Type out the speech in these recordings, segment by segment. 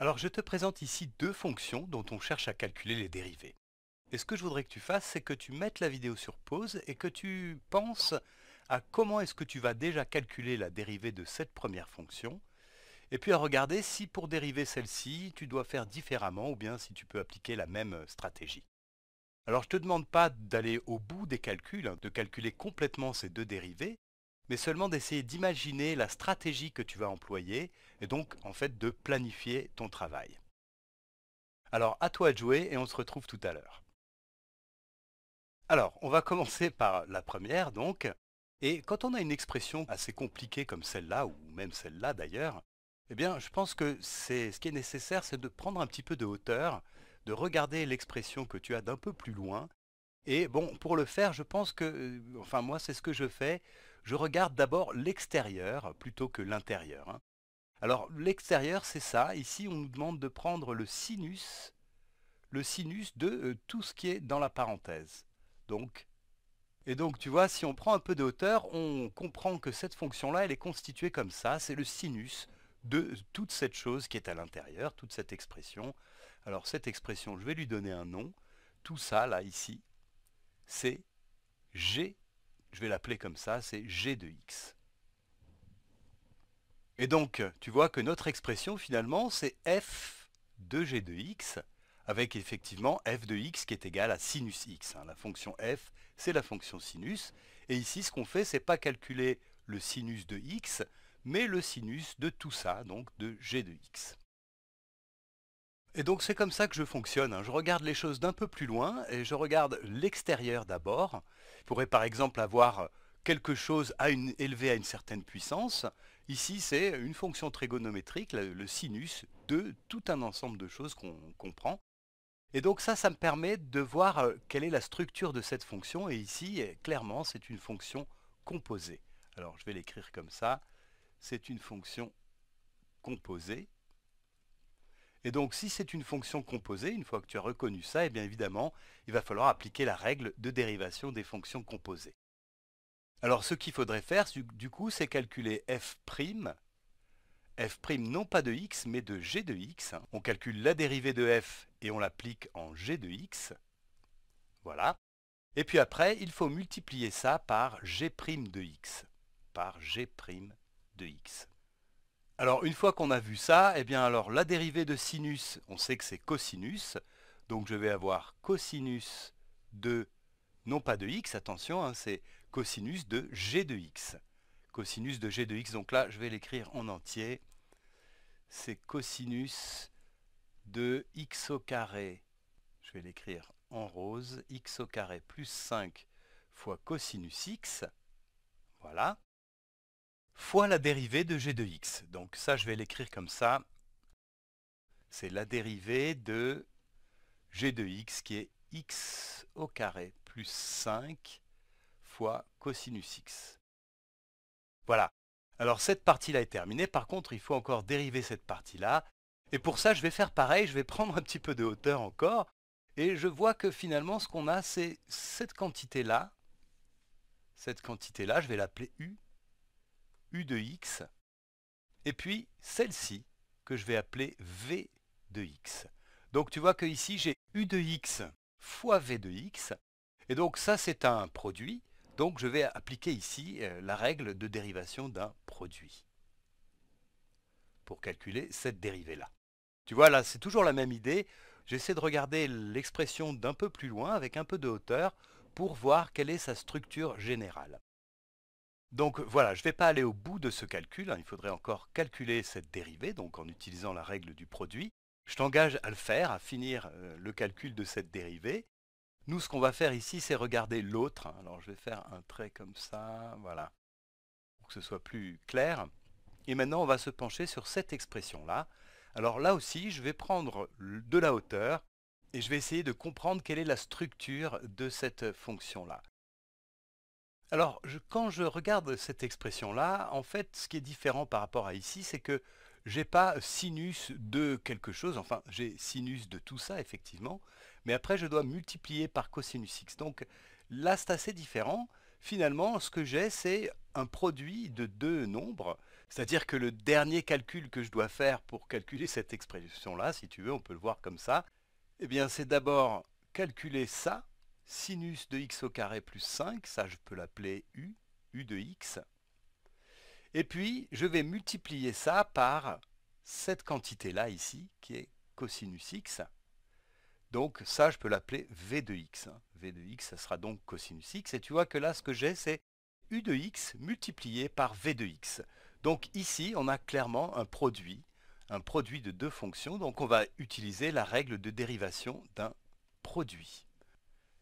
Alors je te présente ici deux fonctions dont on cherche à calculer les dérivées. Et ce que je voudrais que tu fasses, c'est que tu mettes la vidéo sur pause et que tu penses à comment est-ce que tu vas déjà calculer la dérivée de cette première fonction, et puis à regarder si pour dériver celle-ci, tu dois faire différemment ou bien si tu peux appliquer la même stratégie. Alors je ne te demande pas d'aller au bout des calculs, hein, de calculer complètement ces deux dérivées, mais seulement d'essayer d'imaginer la stratégie que tu vas employer, et donc en fait de planifier ton travail. Alors à toi de jouer et on se retrouve tout à l'heure. Alors, on va commencer par la première donc, et quand on a une expression assez compliquée comme celle-là, ou même celle-là d'ailleurs, eh bien je pense que ce qui est nécessaire, c'est de prendre un petit peu de hauteur, de regarder l'expression que tu as d'un peu plus loin, et bon, pour le faire, je pense que, euh, enfin moi c'est ce que je fais, je regarde d'abord l'extérieur plutôt que l'intérieur. Hein. Alors l'extérieur c'est ça, ici on nous demande de prendre le sinus, le sinus de euh, tout ce qui est dans la parenthèse. Donc, et donc tu vois, si on prend un peu de hauteur, on comprend que cette fonction-là, elle est constituée comme ça, c'est le sinus de euh, toute cette chose qui est à l'intérieur, toute cette expression. Alors cette expression, je vais lui donner un nom. Tout ça, là, ici, c'est g je vais l'appeler comme ça, c'est g de x. Et donc, tu vois que notre expression, finalement, c'est f de g de x, avec effectivement f de x qui est égal à sinus x. Hein. La fonction f, c'est la fonction sinus. Et ici, ce qu'on fait, c'est pas calculer le sinus de x, mais le sinus de tout ça, donc de g de x. Et donc c'est comme ça que je fonctionne. Hein. Je regarde les choses d'un peu plus loin et je regarde l'extérieur d'abord. Je pourrais par exemple avoir quelque chose à élevé à une certaine puissance. Ici, c'est une fonction trigonométrique, le sinus, de tout un ensemble de choses qu'on comprend. Et donc ça, ça me permet de voir euh, quelle est la structure de cette fonction. Et ici, clairement, c'est une fonction composée. Alors je vais l'écrire comme ça. C'est une fonction composée et donc, si c'est une fonction composée, une fois que tu as reconnu ça, eh bien évidemment, il va falloir appliquer la règle de dérivation des fonctions composées. Alors, ce qu'il faudrait faire, du coup, c'est calculer f', f' non pas de x, mais de g de x. On calcule la dérivée de f et on l'applique en g de x. Voilà. Et puis après, il faut multiplier ça par g' de x. Par g' de x. Alors une fois qu'on a vu ça, eh bien alors la dérivée de sinus, on sait que c'est cosinus. Donc je vais avoir cosinus de, non pas de x, attention, hein, c'est cosinus de g de x. Cosinus de g de x, donc là je vais l'écrire en entier. C'est cosinus de x au carré, je vais l'écrire en rose, x au carré plus 5 fois cosinus x, voilà, fois la dérivée de g de x. Donc ça, je vais l'écrire comme ça. C'est la dérivée de g de x qui est x au carré plus 5 fois cosinus x. Voilà. Alors cette partie-là est terminée. Par contre, il faut encore dériver cette partie-là. Et pour ça, je vais faire pareil. Je vais prendre un petit peu de hauteur encore. Et je vois que finalement, ce qu'on a, c'est cette quantité-là. Cette quantité-là, je vais l'appeler U U de x, et puis celle-ci que je vais appeler V de x. Donc tu vois que ici j'ai U de x fois V de x, et donc ça c'est un produit, donc je vais appliquer ici euh, la règle de dérivation d'un produit pour calculer cette dérivée-là. Tu vois là, c'est toujours la même idée. J'essaie de regarder l'expression d'un peu plus loin, avec un peu de hauteur, pour voir quelle est sa structure générale. Donc voilà, je ne vais pas aller au bout de ce calcul, hein. il faudrait encore calculer cette dérivée, donc en utilisant la règle du produit. Je t'engage à le faire, à finir euh, le calcul de cette dérivée. Nous, ce qu'on va faire ici, c'est regarder l'autre. Hein. Alors je vais faire un trait comme ça, voilà, pour que ce soit plus clair. Et maintenant, on va se pencher sur cette expression-là. Alors là aussi, je vais prendre de la hauteur et je vais essayer de comprendre quelle est la structure de cette fonction-là. Alors, quand je regarde cette expression-là, en fait, ce qui est différent par rapport à ici, c'est que j'ai pas sinus de quelque chose, enfin, j'ai sinus de tout ça, effectivement, mais après, je dois multiplier par cosinus x. Donc, là, c'est assez différent. Finalement, ce que j'ai, c'est un produit de deux nombres, c'est-à-dire que le dernier calcul que je dois faire pour calculer cette expression-là, si tu veux, on peut le voir comme ça, eh bien, c'est d'abord calculer ça, sinus de x au carré plus 5, ça je peux l'appeler u, u de x. Et puis, je vais multiplier ça par cette quantité-là ici, qui est cosinus x. Donc ça, je peux l'appeler v de x. Hein. v de x, ça sera donc cosinus x. Et tu vois que là, ce que j'ai, c'est u de x multiplié par v de x. Donc ici, on a clairement un produit, un produit de deux fonctions. Donc on va utiliser la règle de dérivation d'un produit.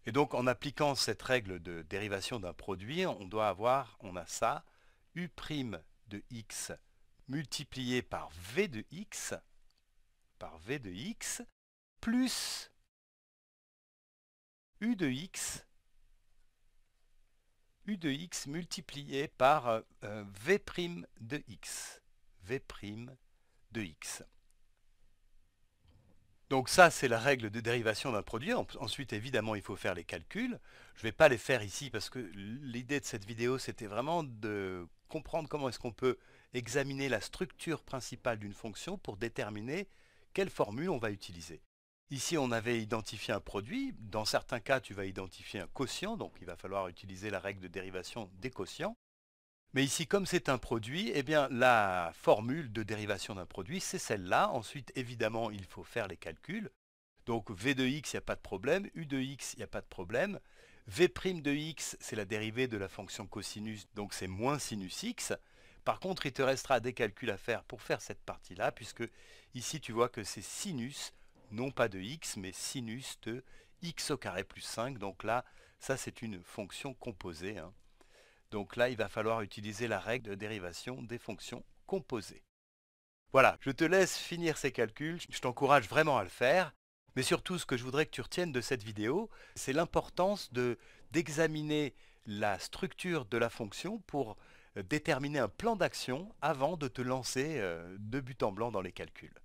Et donc, en appliquant cette règle de dérivation d'un produit, on doit avoir, on a ça, u' de x multiplié par v de x, par v de x, plus u de x, u de x multiplié par euh, v' de x, v' de x. Donc ça, c'est la règle de dérivation d'un produit. Ensuite, évidemment, il faut faire les calculs. Je ne vais pas les faire ici parce que l'idée de cette vidéo, c'était vraiment de comprendre comment est-ce qu'on peut examiner la structure principale d'une fonction pour déterminer quelle formule on va utiliser. Ici, on avait identifié un produit. Dans certains cas, tu vas identifier un quotient, donc il va falloir utiliser la règle de dérivation des quotients. Mais ici, comme c'est un produit, eh bien, la formule de dérivation d'un produit, c'est celle-là. Ensuite, évidemment, il faut faire les calculs. Donc V de x, il n'y a pas de problème. U de x, il n'y a pas de problème. V' prime de x, c'est la dérivée de la fonction cosinus, donc c'est moins sinus x. Par contre, il te restera des calculs à faire pour faire cette partie-là, puisque ici, tu vois que c'est sinus, non pas de x, mais sinus de x au carré plus 5. Donc là, ça, c'est une fonction composée. Hein. Donc là, il va falloir utiliser la règle de dérivation des fonctions composées. Voilà, je te laisse finir ces calculs, je t'encourage vraiment à le faire. Mais surtout, ce que je voudrais que tu retiennes de cette vidéo, c'est l'importance d'examiner la structure de la fonction pour euh, déterminer un plan d'action avant de te lancer euh, de but en blanc dans les calculs.